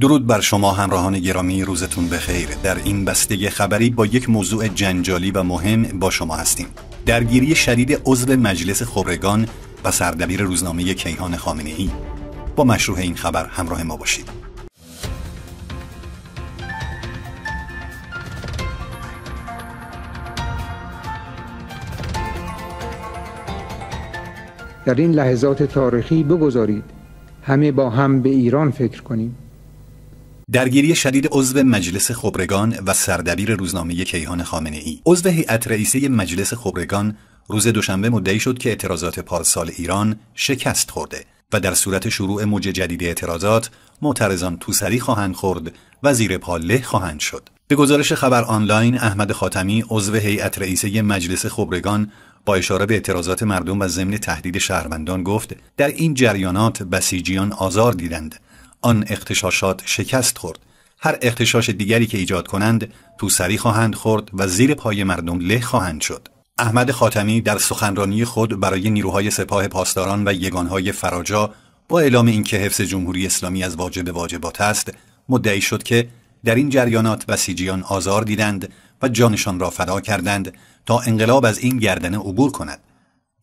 درود بر شما همراهان گرامی روزتون بخیر در این بسته خبری با یک موضوع جنجالی و مهم با شما هستیم درگیری شدید عضو مجلس خبرگان و سردبیر روزنامه کیهان خامنه ای با مشروع این خبر همراه ما باشید در این لحظات تاریخی بگذارید همه با هم به ایران فکر کنیم درگیری شدید عضو مجلس خبرگان و سردبیر روزنامه کیهان خامنه ای عضو هیئت رئیسی مجلس خبرگان روز دوشنبه مدعی شد که اعتراضات پارسال ایران شکست خورده و در صورت شروع موج جدید اعتراضات معترضان توسری خواهند خورد و زیر پا له خواهند شد به گزارش خبر آنلاین احمد خاتمی عضو هیئت رئیسه مجلس خبرگان با اشاره به اعتراضات مردم و ضمن تهدید شهروندان گفت در این جریانات بسیجیان آزار دیدند آن اختشاشات شکست خورد هر اختشاش دیگری که ایجاد کنند تو سری خواهند خورد و زیر پای مردم له خواهند شد احمد خاتمی در سخنرانی خود برای نیروهای سپاه پاسداران و یگانهای فراجا با اعلام اینکه حفظ جمهوری اسلامی از واجب واجبات است مدعی شد که در این جریانات بسیجیان آزار دیدند و جانشان را فدا کردند تا انقلاب از این گردنه عبور کند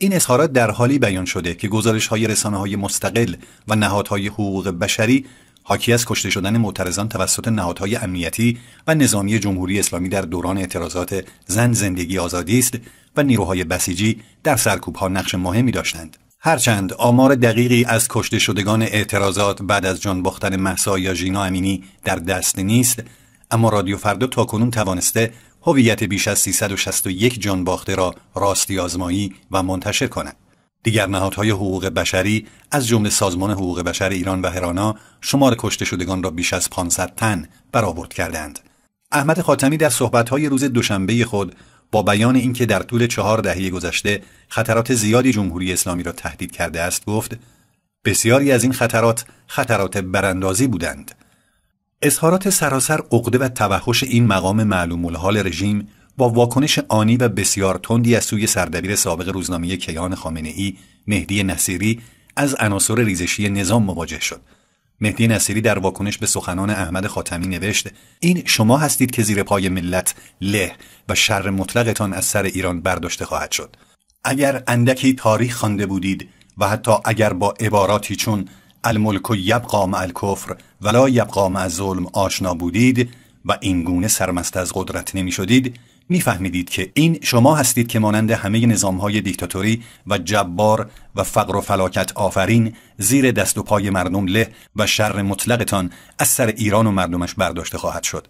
این اظهارات در حالی بیان شده که گزارش های رسانه های مستقل و نهادهای حقوق بشری حاکی از کشته شدن معترضان توسط نهادهای امنیتی و نظامی جمهوری اسلامی در دوران اعتراضات زن زندگی آزادی است و نیروهای بسیجی در ها نقش مهمی داشتند هرچند آمار دقیقی از کشته شدگان اعتراضات بعد از جان باختن محسا یا ژینا امینی در دست نیست اما رادیو فردا تاکنون توانسته هویت بیش از 361 جان باخته را راستی آزمایی و منتشر کند. دیگر نهادهای حقوق بشری از جمله سازمان حقوق بشر ایران و هرانا شمار کشته شدگان را بیش از 500 تن برآورد کردند. احمد خاتمی در صحبت‌های روز دوشنبه خود با بیان اینکه در طول چهار دهه گذشته خطرات زیادی جمهوری اسلامی را تهدید کرده است گفت بسیاری از این خطرات خطرات براندازی بودند اظهارات سراسر عقده و توحش این مقام معلوم الحال رژیم با واکنش آنی و بسیار تندی از سوی سردبیر سابق روزنامه کیان خامنه ای مهدی نصیری از عناصر ریزشی نظام مواجه شد مهدی نصیری در واکنش به سخنان احمد خاتمی نوشت این شما هستید که زیر پای ملت له و شر مطلقتان از سر ایران برداشته خواهد شد اگر اندکی تاریخ خوانده بودید و حتی اگر با عباراتی چون الملک یبقا مع الکفر ولا یبقا مع ظلم آشنا بودید و گونه سرمست از قدرت نمی شدید فهمیدید که این شما هستید که مانند همه نظام های دیکتاتوری و جبار و فقر و فلاکت آفرین زیر دست و پای مردم له و شر مطلقتان از سر ایران و مردمش برداشته خواهد شد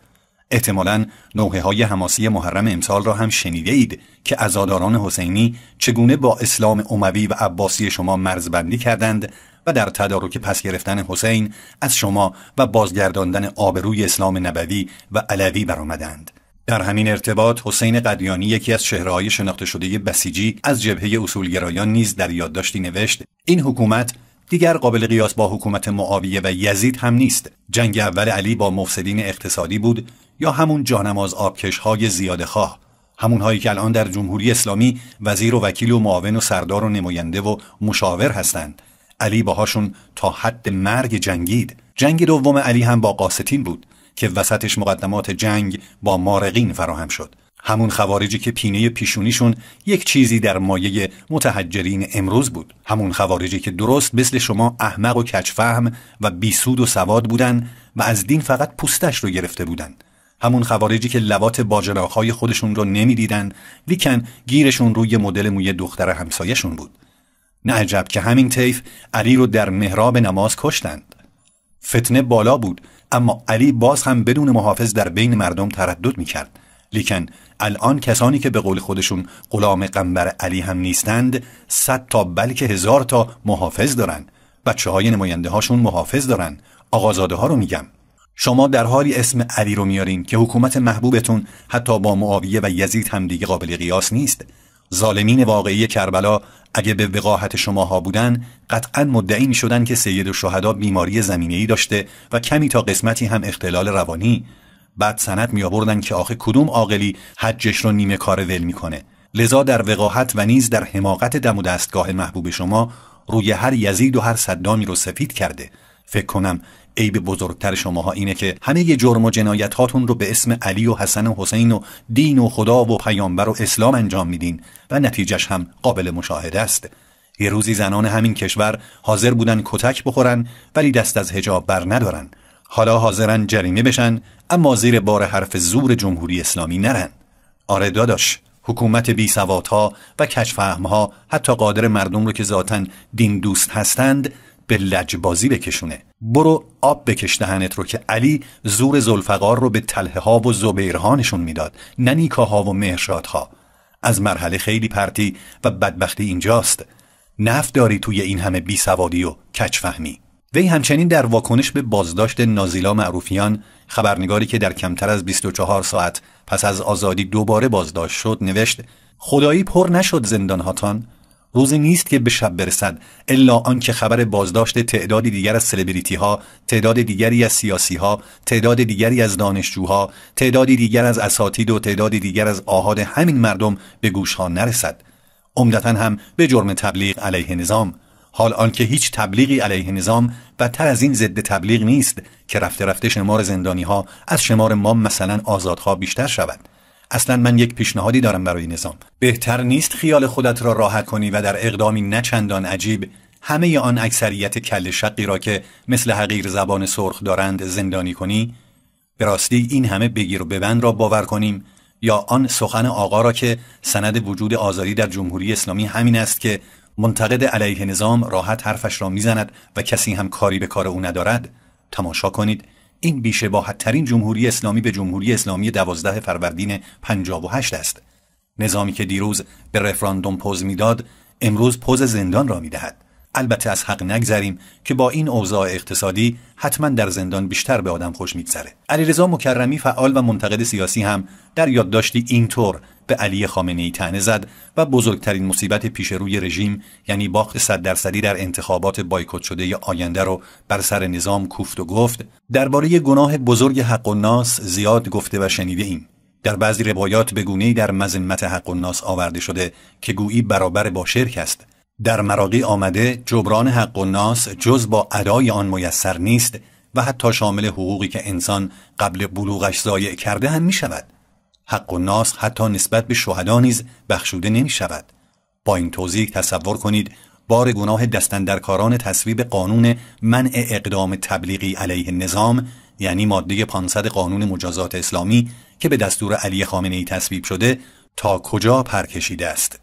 احتمالا نوحه های حماسی محرم امثال را هم شنیده اید که ازاداران حسینی چگونه با اسلام عموی و عباسی شما مرزبندی کردند و در تدارک پس گرفتن حسین از شما و بازگرداندن آبروی اسلام نبوی و علوی برآمدند در همین ارتباط حسین قدیانی یکی از شهرهای شناخته شده بسیجی از جبهه اصولگرایان نیز در یادداشتی نوشت این حکومت دیگر قابل قیاس با حکومت معاویه و یزید هم نیست جنگ اول علی با مفسدین اقتصادی بود یا همون جانماز آبکش های زیاده خواه همون که الان در جمهوری اسلامی وزیر و وکیل و معاون و سردار و نماینده و مشاور هستند علی باهاشون تا حد مرگ جنگید جنگ دوم علی هم با قاستین بود که وسطش مقدمات جنگ با مارقین فراهم شد همون خوارجی که پینه پیشونیشون یک چیزی در مایه متحجرین امروز بود همون خوارجی که درست مثل شما احمق و کچفهم و بیسود و سواد بودن و از دین فقط پوستش رو گرفته بودن همون خوارجی که لوات باجراخهای خودشون رو دیدن لیکن گیرشون روی مدل موی دختر همسایهشون بود نه عجب که همین طیف علی رو در مهراب نماز کشتند فتنه بالا بود اما علی باز هم بدون محافظ در بین مردم تردد کرد لیکن الان کسانی که به قول خودشون غلام قنبر علی هم نیستند صد تا بلکه هزار تا محافظ دارن بچه های نماینده هاشون محافظ دارن آقازاده ها رو میگم شما در حالی اسم علی رو میارین که حکومت محبوبتون حتی با معاویه و یزید هم دیگه قابل قیاس نیست ظالمین واقعی کربلا اگه به وقاحت شماها بودن قطعا مدعی می شدن که سید و شهدا بیماری زمینه ای داشته و کمی تا قسمتی هم اختلال روانی بعد سند می آوردن که آخه کدوم عاقلی حجش رو نیمه کار ول میکنه لذا در وقاحت و نیز در حماقت دم و دستگاه محبوب شما روی هر یزید و هر صدامی رو سفید کرده فکر کنم عیب بزرگتر شماها اینه که همه جرم و جنایت هاتون رو به اسم علی و حسن و حسین و دین و خدا و پیامبر و اسلام انجام میدین و نتیجهش هم قابل مشاهده است یه روزی زنان همین کشور حاضر بودن کتک بخورن ولی دست از هجاب بر ندارن حالا حاضرن جریمه بشن اما زیر بار حرف زور جمهوری اسلامی نرن آره داداش حکومت بی ها و کشفهم ها حتی قادر مردم رو که ذاتن دین دوست هستند به لجبازی بکشونه برو آب بکش دهنت رو که علی زور زلفقار رو به تله ها و زبیرها نشون میداد نه نیکاها و مهرشادها از مرحله خیلی پرتی و بدبختی اینجاست نفت داری توی این همه بیسوادی و کچفهمی وی همچنین در واکنش به بازداشت نازیلا معروفیان خبرنگاری که در کمتر از 24 ساعت پس از آزادی دوباره بازداشت شد نوشت خدایی پر نشد زندان هاتان روزی نیست که به شب برسد الا آنکه خبر بازداشت تعدادی دیگر از سلبریتی ها تعداد دیگری از سیاسی ها تعداد دیگری از دانشجوها تعدادی دیگر از اساتید و تعداد دیگر از آهاد همین مردم به گوش ها نرسد عمدتا هم به جرم تبلیغ علیه نظام حال آنکه هیچ تبلیغی علیه نظام بدتر از این ضد تبلیغ نیست که رفته رفته شمار زندانی ها از شمار ما مثلا آزادها بیشتر شود اصلا من یک پیشنهادی دارم برای نظام بهتر نیست خیال خودت را راحت کنی و در اقدامی نچندان عجیب همه آن اکثریت کل شقی را که مثل حقیر زبان سرخ دارند زندانی کنی به راستی این همه بگیر و ببند را باور کنیم یا آن سخن آقا را که سند وجود آزادی در جمهوری اسلامی همین است که منتقد علیه نظام راحت حرفش را میزند و کسی هم کاری به کار او ندارد تماشا کنید این بیشباهت ترین جمهوری اسلامی به جمهوری اسلامی دوازده فروردین 58 است نظامی که دیروز به رفراندوم پوز میداد امروز پوز زندان را میدهد البته از حق نگذریم که با این اوضاع اقتصادی حتما در زندان بیشتر به آدم خوش میگذره علیرضا مکرمی فعال و منتقد سیاسی هم در یادداشتی اینطور به علی خامنه ای زد و بزرگترین مصیبت پیش روی رژیم یعنی باخت صد درصدی در انتخابات بایکوت شده آینده رو بر سر نظام کوفت و گفت درباره گناه بزرگ حق و ناس زیاد گفته و شنیده ایم در بعضی روایات بگونه در مذمت حق و ناس آورده شده که گویی برابر با شرک است در مراقی آمده جبران حق و ناس جز با ادای آن میسر نیست و حتی شامل حقوقی که انسان قبل بلوغش ضایع کرده هم می شود. حق و ناس حتی نسبت به شهدا نیز بخشوده نمی شود با این توضیح تصور کنید بار گناه دستندرکاران تصویب قانون منع اقدام تبلیغی علیه نظام یعنی ماده 500 قانون مجازات اسلامی که به دستور علی خامنه ای تصویب شده تا کجا پرکشیده است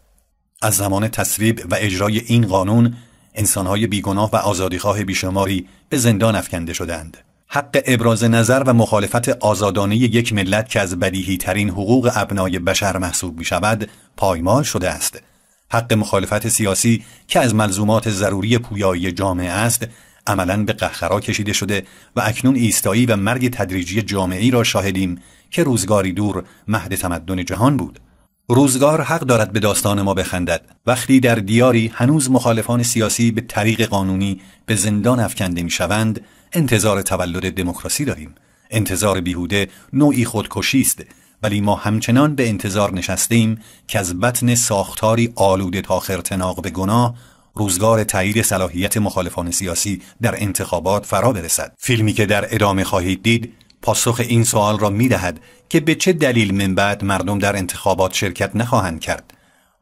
از زمان تصویب و اجرای این قانون انسانهای بیگناه و آزادیخواه بیشماری به زندان افکنده شدند حق ابراز نظر و مخالفت آزادانه یک ملت که از بدیهی ترین حقوق ابنای بشر محسوب می شود پایمال شده است. حق مخالفت سیاسی که از ملزومات ضروری پویایی جامعه است عملا به قهقرا کشیده شده و اکنون ایستایی و مرگ تدریجی جامعه را شاهدیم که روزگاری دور مهد تمدن جهان بود. روزگار حق دارد به داستان ما بخندد وقتی در دیاری هنوز مخالفان سیاسی به طریق قانونی به زندان افکنده می شوند انتظار تولد دموکراسی داریم انتظار بیهوده نوعی خودکشی است ولی ما همچنان به انتظار نشستیم که از بطن ساختاری آلوده تا خرتناق به گناه روزگار تایید صلاحیت مخالفان سیاسی در انتخابات فرا برسد فیلمی که در ادامه خواهید دید پاسخ این سوال را می دهد که به چه دلیل من بعد مردم در انتخابات شرکت نخواهند کرد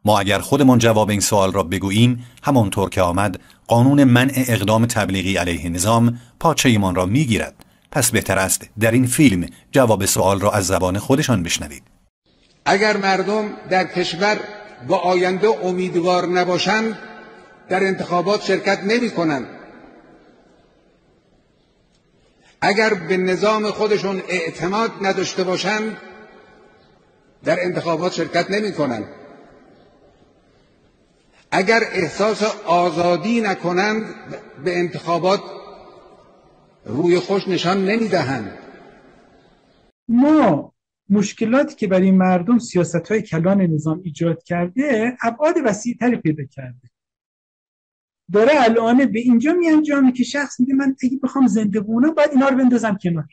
ما اگر خودمان جواب این سوال را بگوییم همانطور که آمد قانون منع اقدام تبلیغی علیه نظام پاچه ایمان را می گیرد پس بهتر است در این فیلم جواب سوال را از زبان خودشان بشنوید اگر مردم در کشور با آینده امیدوار نباشند در انتخابات شرکت نمی کنند اگر به نظام خودشون اعتماد نداشته باشند در انتخابات شرکت نمی اگر احساس آزادی نکنند به انتخابات روی خوش نشان نمی دهند ما مشکلاتی که برای مردم سیاست های کلان نظام ایجاد کرده ابعاد وسیعتری پیدا کرده داره الان به اینجا میانجامه که شخص میگه من اگه بخوام زنده بونم باید اینا رو بندازم کنار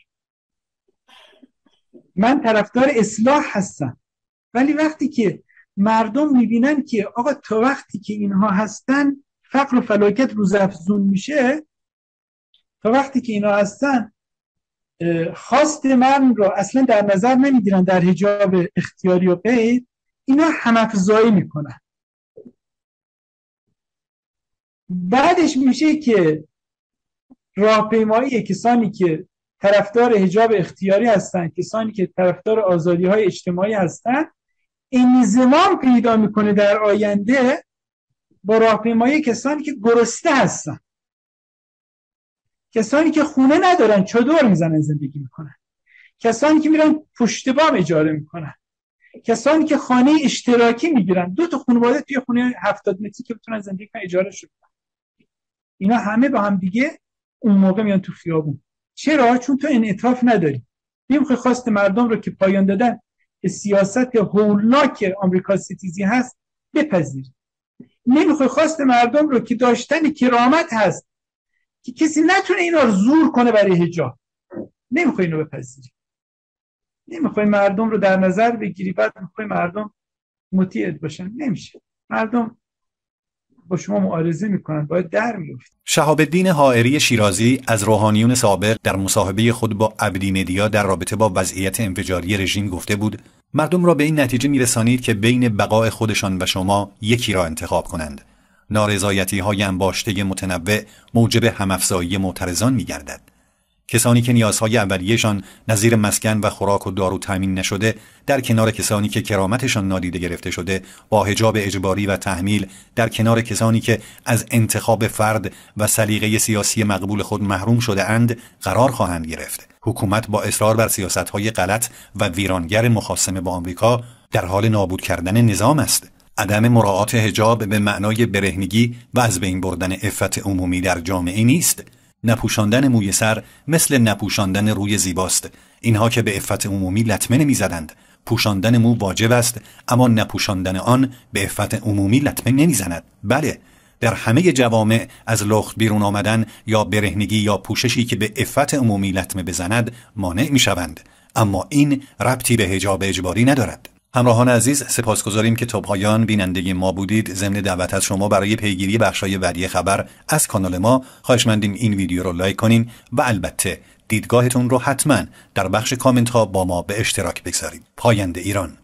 من طرفدار اصلاح هستم ولی وقتی که مردم میبینن که آقا تا وقتی که اینها هستن فقر و فلاکت افزون میشه تا وقتی که اینا هستن خواست من رو اصلا در نظر نمیگیرن در حجاب اختیاری و قید اینا همافزایی میکنن بعدش میشه که راهپیمایی کسانی که طرفدار حجاب اختیاری هستند کسانی که طرفدار آزادی های اجتماعی هستند انزمام پیدا میکنه در آینده با راهپیمایی کسانی که گرسنه هستن کسانی که خونه ندارن چادر میزنن زندگی میکنن کسانی که میرن پشت بام اجاره میکنن کسانی که خانه اشتراکی میگیرن دو تا خانواده توی خونه 70 متری که بتونن زندگی کنن اجاره شد اینا همه با هم دیگه اون موقع میان تو خیابون چرا چون تو انعطاف نداری نمیخوای خواست مردم رو که پایان دادن سیاست هولناک آمریکا سیتیزی هست بپذیر نمیخوای خواست مردم رو که داشتن کرامت هست که کسی نتونه اینا رو زور کنه برای هجاب نمیخوای اینو بپذیری نمیخوای مردم رو در نظر بگیری بعد میخوای مردم مطیع باشن نمیشه مردم با شما معارضه میکنن باید در شهاب حائری شیرازی از روحانیون سابق در مصاحبه خود با ابدی مدیا در رابطه با وضعیت انفجاری رژیم گفته بود مردم را به این نتیجه میرسانید که بین بقای خودشان و شما یکی را انتخاب کنند نارضایتی های انباشته متنوع موجب همافزایی معترضان میگردد کسانی که نیازهای اولیهشان نظیر مسکن و خوراک و دارو تامین نشده در کنار کسانی که کرامتشان نادیده گرفته شده با حجاب اجباری و تحمیل در کنار کسانی که از انتخاب فرد و سلیقه سیاسی مقبول خود محروم شده اند قرار خواهند گرفت حکومت با اصرار بر سیاستهای غلط و ویرانگر مخاسمه با آمریکا در حال نابود کردن نظام است عدم مراعات حجاب به معنای برهنگی و از بین بردن عفت عمومی در جامعه نیست نپوشاندن موی سر مثل نپوشاندن روی زیباست اینها که به افت عمومی لطمه زدند. پوشاندن مو واجب است اما نپوشاندن آن به افت عمومی لطمه نمیزند بله در همه جوامع از لخت بیرون آمدن یا برهنگی یا پوششی که به افت عمومی لطمه بزند مانع میشوند اما این ربطی به حجاب اجباری ندارد همراهان عزیز سپاسگزاریم که تا پایان بیننده ما بودید ضمن دعوت از شما برای پیگیری بخشای بعدی خبر از کانال ما خواهشمندیم این ویدیو رو لایک کنین و البته دیدگاهتون رو حتما در بخش کامنت ها با ما به اشتراک بگذارید پاینده ایران